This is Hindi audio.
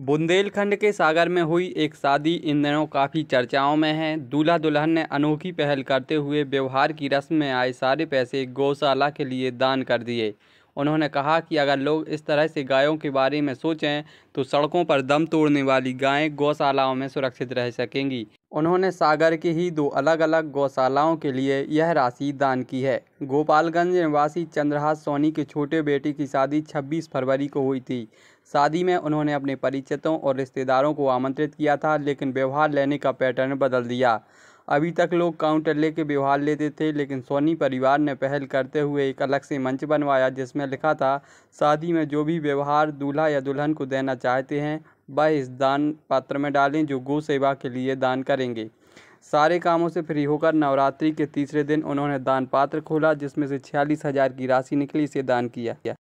बुंदेलखंड के सागर में हुई एक शादी इन दिनों काफ़ी चर्चाओं में है दूल्हा दुल्हन ने अनोखी पहल करते हुए व्यवहार की रस्म में आए सारे पैसे गौशाला के लिए दान कर दिए उन्होंने कहा कि अगर लोग इस तरह से गायों के बारे में सोचें तो सड़कों पर दम तोड़ने वाली गायें गौशालाओं में सुरक्षित रह सकेंगी उन्होंने सागर के ही दो अलग अलग गौशालाओं के लिए यह राशि दान की है गोपालगंज निवासी चंद्रहास सोनी के छोटे बेटे की शादी 26 फरवरी को हुई थी शादी में उन्होंने अपने परिचितों और रिश्तेदारों को आमंत्रित किया था लेकिन व्यवहार लेने का पैटर्न बदल दिया अभी तक लोग काउंटर लेके व्यवहार लेते थे लेकिन सोनी परिवार ने पहल करते हुए एक अलग से मंच बनवाया जिसमें लिखा था शादी में जो भी व्यवहार दूल्हा या दुल्हन को देना चाहते हैं वह इस दान पात्र में डालें जो गो सेवा के लिए दान करेंगे सारे कामों से फ्री होकर नवरात्रि के तीसरे दिन उन्होंने दान पात्र खोला जिसमें से छियालीस हज़ार की राशि निकली इसे दान किया